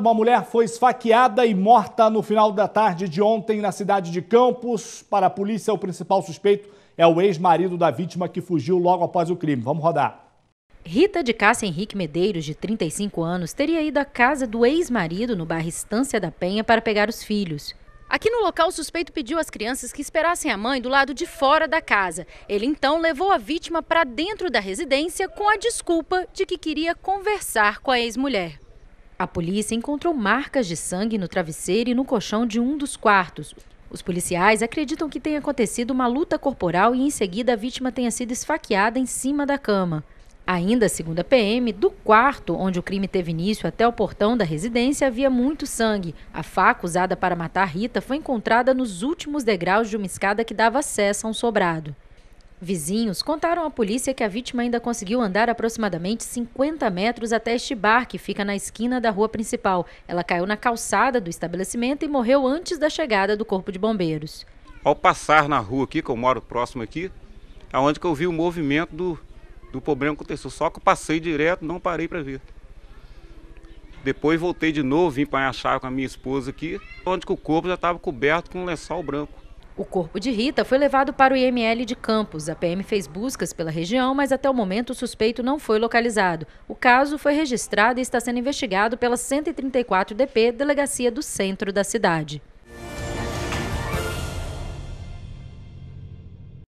Uma mulher foi esfaqueada e morta no final da tarde de ontem na cidade de Campos. Para a polícia, o principal suspeito é o ex-marido da vítima que fugiu logo após o crime. Vamos rodar. Rita de Cássia Henrique Medeiros, de 35 anos, teria ido à casa do ex-marido no bairro Estância da Penha para pegar os filhos. Aqui no local, o suspeito pediu às crianças que esperassem a mãe do lado de fora da casa. Ele então levou a vítima para dentro da residência com a desculpa de que queria conversar com a ex-mulher. A polícia encontrou marcas de sangue no travesseiro e no colchão de um dos quartos. Os policiais acreditam que tenha acontecido uma luta corporal e em seguida a vítima tenha sido esfaqueada em cima da cama. Ainda segundo a PM, do quarto onde o crime teve início até o portão da residência havia muito sangue. A faca usada para matar Rita foi encontrada nos últimos degraus de uma escada que dava acesso a um sobrado. Vizinhos contaram à polícia que a vítima ainda conseguiu andar aproximadamente 50 metros até este bar que fica na esquina da rua principal. Ela caiu na calçada do estabelecimento e morreu antes da chegada do corpo de bombeiros. Ao passar na rua aqui, que eu moro próximo aqui, aonde é que eu vi o movimento do, do problema que aconteceu. Só que eu passei direto, não parei para ver. Depois voltei de novo, vim para a chave com a minha esposa aqui, onde que o corpo já estava coberto com um lençol branco. O corpo de Rita foi levado para o IML de Campos. A PM fez buscas pela região, mas até o momento o suspeito não foi localizado. O caso foi registrado e está sendo investigado pela 134 DP, delegacia do centro da cidade.